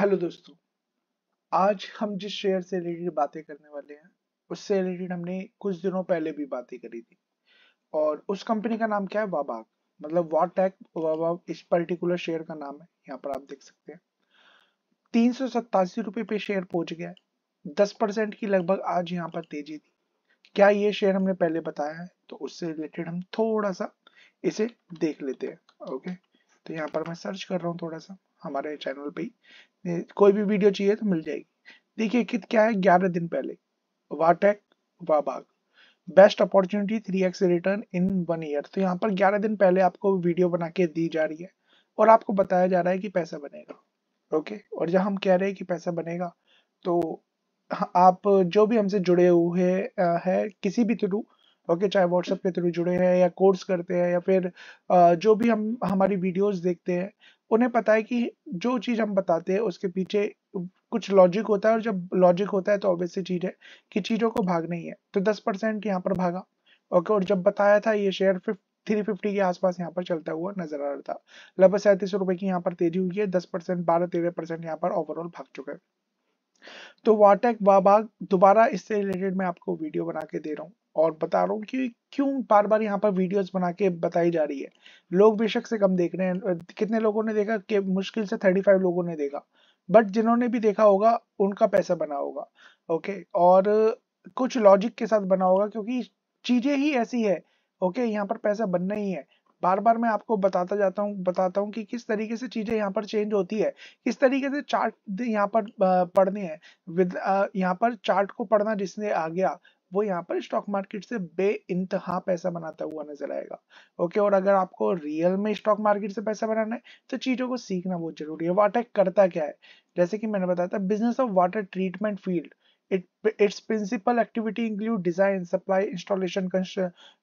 Hello दोस्तों आज हम जिस शेयर से रिलेटेड बातें करने वाले हैं उससे रिलेटेड हमने कुछ दिनों पहले भी बातें करी थी और उस कंपनी का नाम क्या है वाबाग मतलब वाटेक वाबाग इस पर्टिकुलर शेयर का नाम है यहाँ पर आप देख सकते हैं तीन सौ सत्तासी रुपये पे शेयर पहुंच गया है दस परसेंट की लगभग आज यहाँ पर तेजी थी क्या ये शेयर हमने पहले बताया है तो उससे रिलेटेड हम थोड़ा सा इसे देख लेते हैं ओके तो यहाँ पर मैं सर्च कर रहा हूँ थोड़ा सा हमारे चैनल पे कोई भी वीडियो चाहिए तो मिल जाएगी देखिए कित क्या है ग्यारह दिन पहले VA Tech Wabag best opportunity three X return in one year तो यहाँ पर ग्यारह दिन पहले आपको वीडियो बना के दी जा रही है और आपको बताया जा रहा है कि पैसा बनेगा ओके और जब हम कह रहे हैं कि पैसा बनेगा तो आप जो भी हमसे जुड़े हुए हैं किसी भी थ्रू ओके चाहे व्हाट्सएप के थ्रू जुड़े हैं या कोर्स करते हैं या फिर जो भी हम हमारी वीडियोस देखते हैं उन्हें पता है कि जो चीज़ हम बताते हैं उसके पीछे कुछ लॉजिक होता है और जब लॉजिक होता है तो ऑब्वियसली चीज़ है कि चीज़ों को भाग नहीं है तो दस परसेंट यहाँ पर भागा ओके और जब बताया था ये शेयर थ्री फिफ्टी के आसपास यहाँ पर चलता हुआ नजर आ रहा था लगभग सैंतीस रुपए की यहाँ पर तेजी हुई है दस परसेंट बारह तेरह परसेंट यहाँ पर ओवरऑल भाग चुका है तो वाटक बाबा दोबारा इससे रिलेटेड मैं आपको वीडियो बना के दे रहा हूँ और बता रहा हूँ कि क्यों बार बार यहाँ पर वीडियोस बना के बताई जा रही है लोग बेशक से कम देख रहे हैं कितने लोगों ने देखा कि मुश्किल से थर्टी फाइव लोगों ने देखा बट जिन्होंने भी देखा होगा उनका पैसा बना होगा ओके और कुछ लॉजिक के साथ बना होगा क्योंकि चीजें ही ऐसी है ओके यहाँ पर पैसा बनना ही है बार बार मैं आपको बताता जाता हूँ बताता हूँ कि किस तरीके से चीजें यहाँ पर चेंज होती है किस तरीके से चार्ट यहाँ पर पढ़ने हैं विद यहाँ पर चार्ट को पढ़ना जिसने आ गया वो यहाँ पर स्टॉक मार्केट से बे इंतहा पैसा बनाता हुआ नजर आएगा ओके और अगर आपको रियल में स्टॉक मार्केट से पैसा बनाना है तो चीजों को सीखना बहुत जरूरी है वाटर करता क्या है जैसे कि मैंने बताया था business of water treatment field it Its principal activity include design, supply, installation,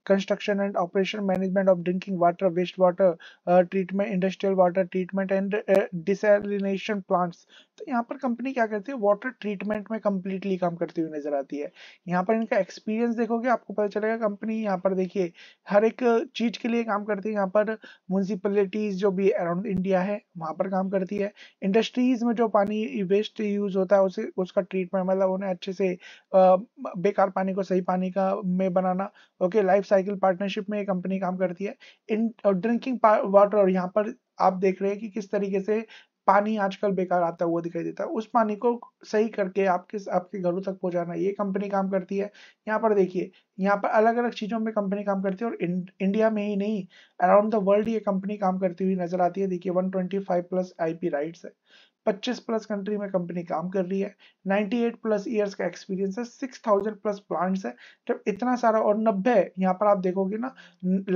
construction and operation management of drinking water, wastewater uh, treatment, industrial water treatment and uh, desalination plants. तो यहाँ पर कंपनी क्या करती है water treatment में completely काम करती हुई नजर आती है यहाँ पर इनका एक्सपीरियंस देखोगे आपको पता चलेगा कंपनी यहाँ पर देखिए हर एक चीज के लिए काम करती है यहाँ पर म्यूनसिपलिटीज जो भी अराउंड इंडिया है वहाँ पर काम करती है इंडस्ट्रीज में जो पानी वेस्ट यूज होता है उसे उसका ट्रीटमेंट मतलब उन्हें अच्छे से पे बेकार पानी को सही पानी का में बनाना ओके लाइफ साइकिल पार्टनरशिप में कंपनी काम करती है इन ड्रिंकिंग वाटर और यहाँ पर आप देख रहे हैं कि किस तरीके से पानी आजकल बेकार आता हुआ दिखाई देता है उस पानी को सही करके आपके आपके घरों तक पहुंचाना ये कंपनी काम करती है यहाँ पर देखिए यहाँ पर अलग अलग चीज़ों में कंपनी काम करती है और इं, इंडिया में ही नहीं अराउंड द वर्ल्ड ये कंपनी काम करती हुई नजर आती है देखिए 125 प्लस आईपी राइट्स है 25 प्लस कंट्री में कंपनी काम कर रही है 98 प्लस इयर्स का एक्सपीरियंस है 6000 प्लस प्लांट्स है जब इतना सारा और 90 यहाँ पर आप देखोगे ना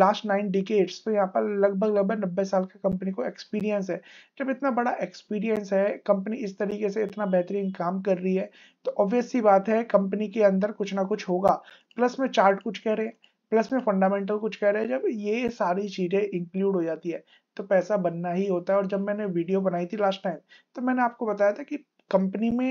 लास्ट नाइन डिकेट्स तो यहाँ पर लगभग लगभग 90 साल का कंपनी को एक्सपीरियंस है जब इतना बड़ा एक्सपीरियंस है कंपनी इस तरीके से इतना बेहतरीन काम कर रही है तो ऑब्वियस सी बात है कंपनी के अंदर कुछ ना कुछ होगा प्लस में चार्ट कुछ कह रहे हैं प्लस में फंडामेंटल कुछ कह रहे हैं जब ये सारी चीज़ें इंक्लूड हो जाती है तो पैसा बनना ही होता है और जब मैंने वीडियो बनाई थी लास्ट टाइम तो मैंने आपको बताया था कि कंपनी में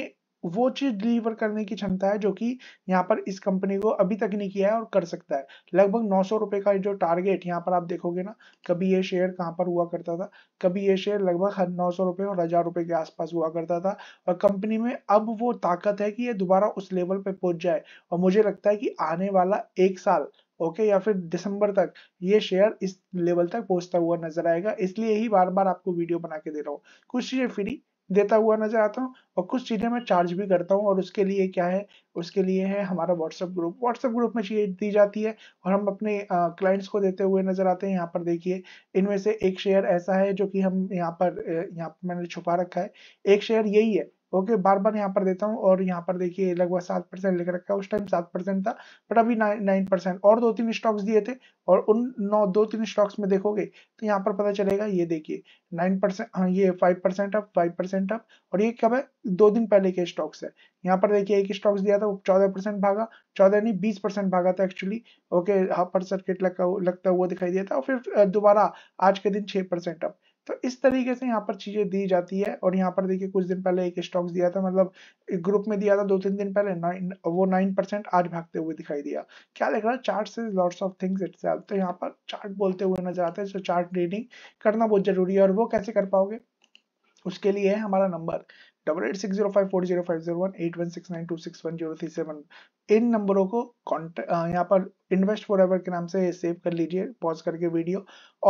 वो चीज डिलीवर करने की क्षमता है जो कि यहाँ पर इस कंपनी को अभी तक नहीं किया है और कर सकता है लगभग नौ सौ रुपए का जो टारगेट यहाँ पर आप देखोगे ना कभी ये शेयर कहाँ पर हुआ करता था कभी ये शेयर लगभग नौ सौ रुपए और हजार रुपए के आसपास हुआ करता था और कंपनी में अब वो ताकत है कि ये दोबारा उस लेवल पे पहुंच जाए और मुझे लगता है कि आने वाला एक साल ओके या फिर दिसंबर तक ये शेयर इस लेवल तक पहुंचता हुआ नजर आएगा इसलिए ही बार बार आपको वीडियो बना के दे रहा हूँ कुछ चीजें फ्री देता हुआ नजर आता हूँ और कुछ चीजें मैं चार्ज भी करता हूँ और उसके लिए क्या है उसके लिए है हमारा व्हाट्सएप ग्रुप व्हाट्सएप ग्रुप में चीज दी जाती है और हम अपने क्लाइंट्स को देते हुए नजर आते हैं यहाँ पर देखिए इनमें से एक शेयर ऐसा है जो कि हम यहाँ पर यहाँ पर मैंने छुपा रखा है एक शेयर यही है ओके बार बार यहाँ पर देता हूँ और यहाँ पर देखिए लगभग सात परसेंट लिख रखा है उस टाइम सात परसेंट था बट अभी नाइन परसेंट और दो तीन स्टॉक्स दिए थे और उन नौ दो तीन स्टॉक्स में देखोगे तो यहाँ पर पता चलेगा ये देखिए नाइन परसेंट हाँ ये five percent up five percent up और ये कब है दो दिन पहले के स्टॉक्स है यहाँ पर देखिए एक स्टॉक्स दिया था वो चौदह परसेंट भागा चौदह नहीं बीस परसेंट भागा था एक्चुअली ओके हाँ पर सर्किट लगता हुआ दिखाई दिया था और फिर दोबारा आज के दिन छह परसेंट अप तो इस तरीके से यहाँ पर चीजें दी जाती है और यहाँ पर देखिए कुछ दिन पहले एक स्टॉक्स दिया था मतलब एक ग्रुप में दिया था दो तीन दिन पहले नाइन वो नाइन परसेंट आज भागते हुए दिखाई दिया क्या लग रहा है चार्ट से लॉट्स ऑफ थिंग्स इट तो यहाँ पर चार्ट बोलते हुए नजर आते हैं तो चार्ट रीडिंग करना बहुत जरूरी है और वो कैसे कर पाओगे उसके लिए है हमारा number double eight six zero five four zero five zero one eight one six nine two six one zero three seven इन नंबरों को कॉन्टैक्ट यहाँ पर इन्वेस्ट फॉर एवर के नाम से सेव कर लीजिए पॉज करके वीडियो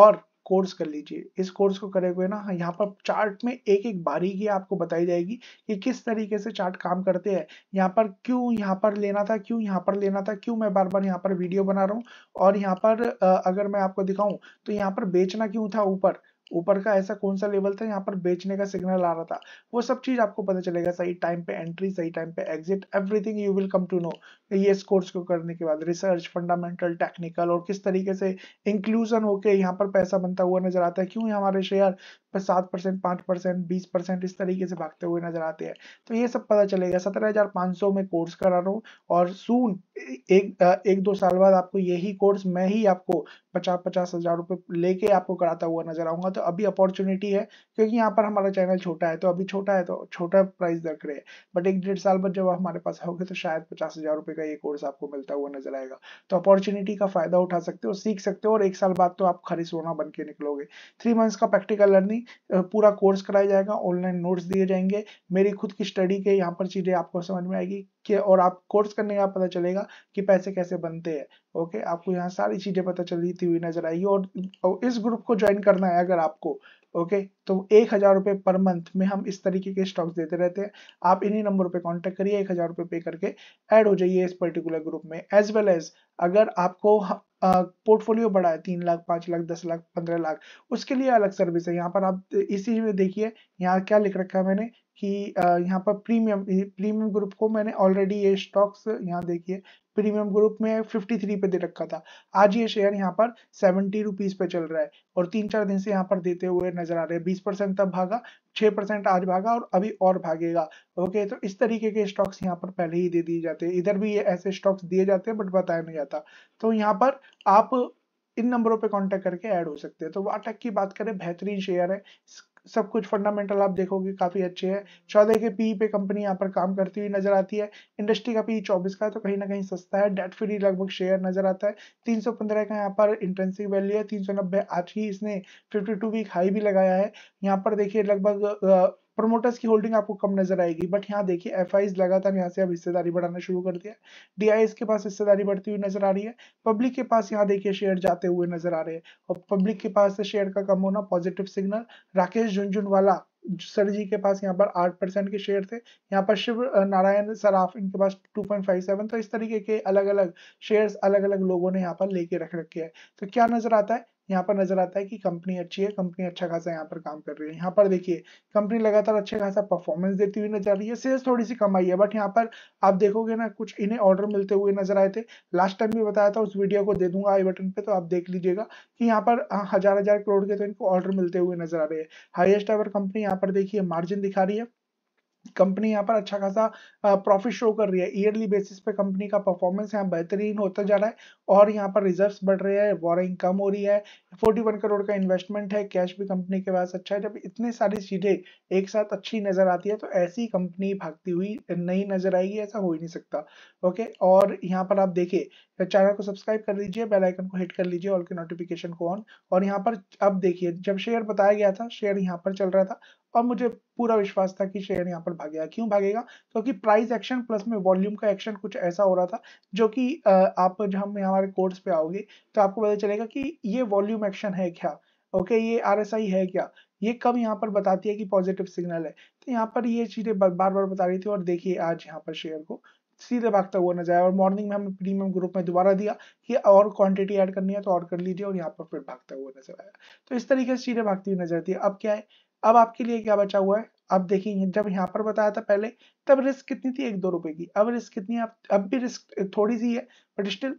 और कोर्स कर लीजिए इस कोर्स को करे हुए ना हाँ, यहाँ पर चार्ट में एक एक बारीकी आपको बताई जाएगी कि किस तरीके से चार्ट काम करते हैं यहाँ पर क्यों यहाँ पर लेना था क्यों यहाँ पर लेना था क्यों मैं बार बार यहाँ पर वीडियो बना रहा हूँ और यहाँ पर अगर मैं आपको दिखाऊं तो यहाँ पर बेचना क्यों था ऊपर ऊपर का ऐसा कौन सा लेवल था यहाँ पर बेचने का सिग्नल आ रहा था वो सब चीज आपको पता चलेगा सही टाइम पे एंट्री सही टाइम पे exit everything you will come to know ये इस कोर्स को करने के बाद रिसर्च फंडामेंटल टेक्निकल और किस तरीके से इंक्लूजन होके यहाँ पर पैसा बनता हुआ नजर आता है क्यों हमारे शेयर बस सात परसेंट पांच परसेंट बीस परसेंट इस तरीके से भागते हुए नजर आते हैं तो ये सब पता चलेगा सत्रह हजार पांच सौ में कोर्स करा रहा हूँ और सून एक एक दो साल बाद आपको यही कोर्स मैं ही आपको पचास पचास हजार रुपये लेके आपको कराता हुआ नजर आऊंगा तो अभी अपॉर्चुनिटी है क्योंकि यहाँ पर हमारा चैनल छोटा है तो अभी छोटा है तो छोटा प्राइस रख रहे हैं बट एक डेढ़ साल बाद जब आप हमारे पास आओगे तो शायद पचास हजार रुपये का ये कोर्स आपको मिलता हुआ नजर आएगा तो अपॉर्चुनिटी का फायदा उठा सकते हो सीख सकते हो और एक साल बाद तो आप खरी सोना बन के निकलोगे थ्री मंथ्स का प्रैक्टिकल लर्निंग पूरा कोर्स कराया जाएगा ऑनलाइन नोट्स दिए जाएंगे मेरी खुद की स्टडी के यहाँ पर चीज़ें आपको समझ में आएगी कि और आप कोर्स करने का पता चलेगा कि पैसे कैसे बनते हैं ओके आपको यहाँ सारी चीज़ें पता चलती हुई नजर आएगी और इस ग्रुप को ज्वाइन करना है अगर आपको ओके तो एक हज़ार रुपए पर मंथ में हम इस तरीके के स्टॉक्स देते रहते हैं आप इन्हीं नंबर पे कांटेक्ट करिए एक हज़ार रुपए पे करके ऐड हो जाइए इस पर्टिकुलर ग्रुप में एज वेल एज अगर आपको पोर्टफोलियो बड़ा है तीन लाख पांच लाख दस लाख पंद्रह लाख उसके लिए अलग सर्विस है यहाँ पर आप इसी में देखिए यहाँ क्या लिख रखा है मैंने कि यहाँ पर प्रीमियम प्रीमियम ग्रुप को मैंने ऑलरेडी ये स्टॉक्स यहाँ देखिए प्रीमियम ग्रुप में 53 पे दे रखा था आज ये शेयर यहाँ पर सेवेंटी रुपीज पे चल रहा है और तीन चार दिन से यहाँ पर देते हुए नजर आ रहे हैं बीस परसेंट तब भागा छह परसेंट आज भागा और अभी और भागेगा ओके तो इस तरीके के स्टॉक्स यहाँ पर पहले ही दे दिए जाते हैं इधर भी ये ऐसे स्टॉक्स दिए जाते हैं बट बताया नहीं जाता तो यहाँ पर आप इन नंबरों पे कांटेक्ट करके ऐड हो सकते हैं तो वाटक की बात करें बेहतरीन शेयर है सब कुछ फंडामेंटल आप देखोगे काफ़ी अच्छे हैं चौदह के पी e पे कंपनी यहाँ पर काम करती हुई नजर आती है इंडस्ट्री का पी e चौबीस का है तो कहीं ना कहीं सस्ता है डेट फ्री लगभग शेयर नजर आता है तीन सौ पंद्रह का यहाँ पर इंटेंसिव वैल्यू है तीन सौ नब्बे आज ही इसने फिफ्टी टू वीक हाई भी लगाया है यहाँ पर देखिए लगभग प्रमोटर्स की होल्डिंग आपको कम नजर आएगी बट यहाँ देखिए एफ आई लगातार यहाँ से अब हिस्सेदारी बढ़ाना शुरू कर दिया डी के पास हिस्सेदारी बढ़ती हुई नजर आ रही है पब्लिक के पास यहाँ देखिए शेयर जाते हुए नजर आ रहे हैं और पब्लिक के पास से शेयर का कम होना positive signal Rakesh Jhunjhunwala sir ji के पास यहाँ पर आठ परसेंट के शेयर थे यहाँ पर शिव नारायण सराफ इनके पास 2.57 तो इस तरीके के अलग अलग शेयर्स अलग अलग लोगों ने यहाँ पर लेके रख रखे हैं तो क्या नजर आता है यहाँ पर नजर आता है कि कंपनी अच्छी है कंपनी अच्छा खासा यहाँ पर काम कर रही है यहाँ पर देखिए कंपनी लगातार अच्छे खासा परफॉर्मेंस देती हुई नजर आ रही है सेल्स थोड़ी सी कम आई है बट यहाँ पर आप देखोगे ना कुछ इन्हें ऑर्डर मिलते हुए नजर आए थे लास्ट टाइम भी बताया था उस वीडियो को दे दूंगा आई बटन पे तो आप देख लीजिएगा कि यहाँ पर हजार हजार करोड़ के तो इनको ऑर्डर मिलते हुए नजर आ रहे हैं हाइएस्ट एवर कंपनी यहाँ पर देखिए मार्जिन दिखा रही है कंपनी यहाँ पर अच्छा खासा प्रॉफिट शो कर रही है ईयरली बेसिस पे कंपनी का परफॉर्मेंस यहाँ बेहतरीन होता जा रहा है और यहाँ पर रिजर्व्स बढ़ रहे हैं वॉरिंग कम हो रही है 41 करोड़ का इन्वेस्टमेंट है कैश भी कंपनी के पास अच्छा है जब इतने सारी चीजें एक साथ अच्छी नजर आती है तो ऐसी कंपनी भागती हुई नहीं नजर आएगी ऐसा हो ही नहीं सकता ओके और यहाँ पर आप देखिए चैनल को सब्सक्राइब कर लीजिए बेल आइकन को हिट कर लीजिए ऑल के नोटिफिकेशन को ऑन और यहाँ पर अब देखिए जब शेयर बताया गया था शेयर यहाँ पर चल रहा था और मुझे पूरा विश्वास था कि शेयर यहाँ पर भागेगा क्यों भागेगा क्योंकि प्राइस एक्शन प्लस में वॉल्यूम का एक्शन कुछ ऐसा हो रहा था जो कि आप जब हम हमारे कोर्स पे आओगे तो आपको पता चलेगा कि ये वॉल्यूम एक्शन है क्या ओके ये आर है क्या ये कब यहाँ पर बताती है कि पॉजिटिव सिग्नल है तो यहाँ पर ये चीज़ें बार बार बता रही थी और देखिए आज यहाँ पर शेयर को सीधे भागता हुआ नजर आया और मॉर्निंग में हमने प्रीमियम ग्रुप में दोबारा दिया कि और क्वांटिटी ऐड करनी है तो और कर लीजिए और यहाँ पर फिर भागता हुआ नजर आया तो इस तरीके से सीधे भागती हुई नजर आती है अब क्या है अब आपके लिए क्या बचा हुआ है आप देखेंगे जब यहाँ पर बताया था पहले तब रिस्क कितनी थी एक दो रुपए की अब रिस्क कितनी अब अब भी रिस्क थोड़ी सी है बट स्टिल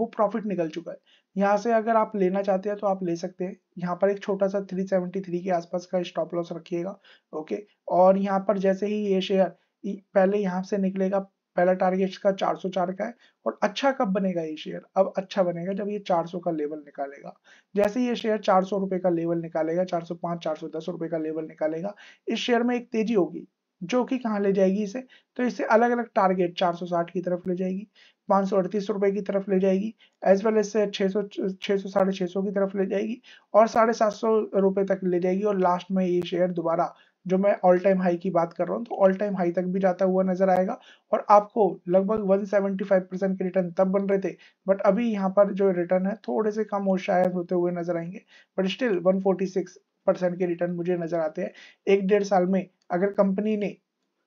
वो प्रॉफिट निकल चुका है यहाँ से अगर आप लेना चाहते हैं तो आप ले सकते हैं यहाँ पर एक छोटा सा 373 के आसपास का स्टॉप लॉस रखिएगा ओके और यहाँ पर जैसे ही ये शेयर पहले यहाँ से निकलेगा पहला टारगेट का 404 का है और अच्छा कब बनेगा ये शेयर अब अच्छा बनेगा जब ये 400 का लेवल निकालेगा जैसे ये शेयर चार सौ का लेवल निकालेगा 405 410 रुपए का लेवल निकालेगा इस शेयर में एक तेजी होगी जो कि कहाँ ले जाएगी इसे तो इसे अलग अलग टारगेट 460 की तरफ ले जाएगी पाँच सौ अड़तीस रुपए की तरफ ले जाएगी एज वेल एज छः सौ छः सौ साढ़े छः सौ की तरफ ले जाएगी और साढ़े सात सौ रुपए तक ले जाएगी और लास्ट में ये शेयर दोबारा जो मैं ऑल टाइम हाई की बात कर रहा हूँ तो ऑल टाइम हाई तक भी जाता हुआ नजर आएगा और आपको लगभग 175 परसेंट के रिटर्न तब बन रहे थे बट अभी यहाँ पर जो रिटर्न है थोड़े से कम और शायद होते हुए नजर आएंगे बट स्टिल 146 परसेंट के रिटर्न मुझे नजर आते हैं एक डेढ़ साल में अगर कंपनी ने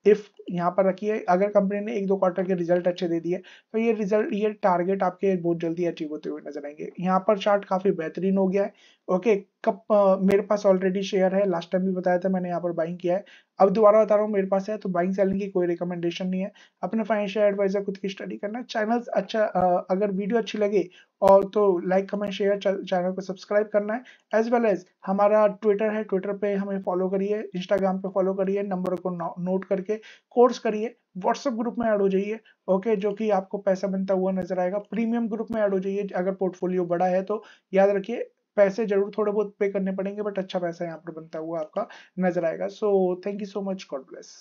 इफ यहाँ पर रखी है अगर कंपनी ने एक दो क्वार्टर के रिजल्ट अच्छे दे दिए तो ये रिजल्ट ये टारगेट आपके बहुत जल्दी अचीव होते हुए नजर आएंगे यहाँ पर चार्ट काफी बेहतरीन हो गया है ओके कब मेरे पास ऑलरेडी शेयर है लास्ट टाइम भी बताया था मैंने यहाँ पर बाइंग किया है अब दोबारा बता रहा हूँ मेरे पास है तो बाइंग सेलिंग की कोई रिकमेंडेशन नहीं है अपने फाइनेंशियल एडवाइजर खुद की स्टडी करना चैनल अच्छा अगर वीडियो अच्छी लगे और तो लाइक कमेंट शेयर चैनल को सब्सक्राइब करना है एज वेल एज हमारा ट्विटर है ट्विटर पे हमें फॉलो करिए इंस्टाग्राम पे फॉलो करिए नंबर को नोट करके कोर्स करिए व्हाट्सएप ग्रुप में ऐड हो जाइए ओके जो कि आपको पैसा बनता हुआ नजर आएगा प्रीमियम ग्रुप में ऐड हो जाइए अगर पोर्टफोलियो बड़ा है तो याद रखिए पैसे जरूर थोड़े बहुत पे करने पड़ेंगे बट अच्छा पैसा यहाँ पर बनता हुआ आपका नजर आएगा so thank you so much God bless